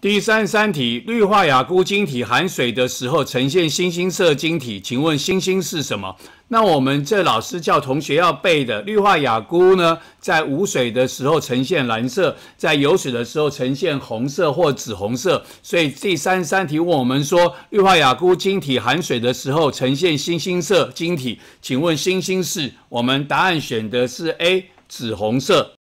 第三十三题，氯化亚钴晶体含水的时候呈现星星色晶体，请问星星是什么？那我们这老师叫同学要背的，氯化亚钴呢，在无水的时候呈现蓝色，在有水的时候呈现红色或紫红色。所以第三十三题问我们说，氯化亚钴晶体含水的时候呈现星星色晶体，请问星星是？我们答案选的是 A，紫红色。